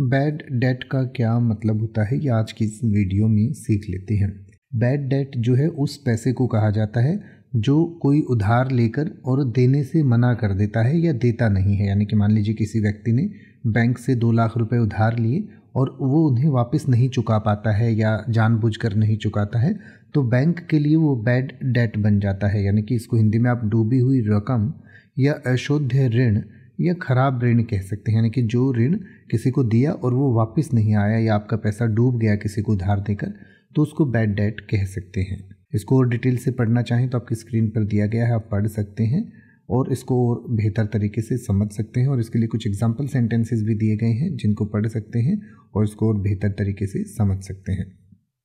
bad debt का क्या मतलब होता है ये आज की इस वीडियो में सीख लेते हैं बैड डेट जो है उस पैसे को कहा जाता है जो कोई उधार लेकर और देने से मना कर देता है या देता नहीं है यानी कि मान लीजिए किसी व्यक्ति ने बैंक से दो लाख रुपए उधार लिए और वो उन्हें वापस नहीं चुका पाता है या जानबूझकर नहीं चुकाता है तो बैंक के लिए वो बैड डेट बन जाता है यानी कि इसको हिंदी में आप डूबी हुई रकम या अशोध्य ऋण या खराब ऋण कह सकते हैं यानी कि जो ऋण किसी को दिया और वो वापस नहीं आया या आपका पैसा डूब गया किसी को उधार देकर तो उसको बैड डेट कह सकते हैं इसको और डिटेल से पढ़ना चाहें तो आपकी स्क्रीन पर दिया गया है आप पढ़ सकते हैं और इसको और बेहतर तरीके से समझ सकते हैं और इसके लिए कुछ एग्जाम्पल सेंटेंसेस भी दिए गए हैं जिनको पढ़ सकते हैं और इसको और बेहतर तरीके से समझ सकते हैं